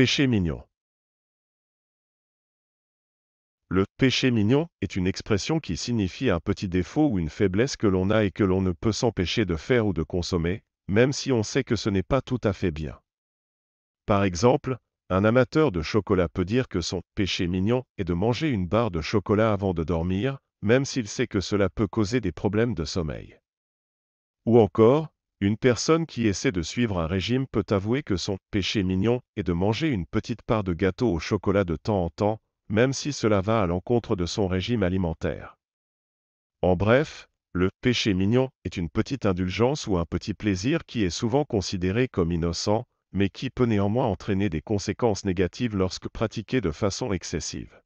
Péché mignon. Le péché mignon est une expression qui signifie un petit défaut ou une faiblesse que l'on a et que l'on ne peut s'empêcher de faire ou de consommer, même si on sait que ce n'est pas tout à fait bien. Par exemple, un amateur de chocolat peut dire que son péché mignon est de manger une barre de chocolat avant de dormir, même s'il sait que cela peut causer des problèmes de sommeil. Ou encore, une personne qui essaie de suivre un régime peut avouer que son péché mignon est de manger une petite part de gâteau au chocolat de temps en temps, même si cela va à l'encontre de son régime alimentaire. En bref, le péché mignon est une petite indulgence ou un petit plaisir qui est souvent considéré comme innocent, mais qui peut néanmoins entraîner des conséquences négatives lorsque pratiqué de façon excessive.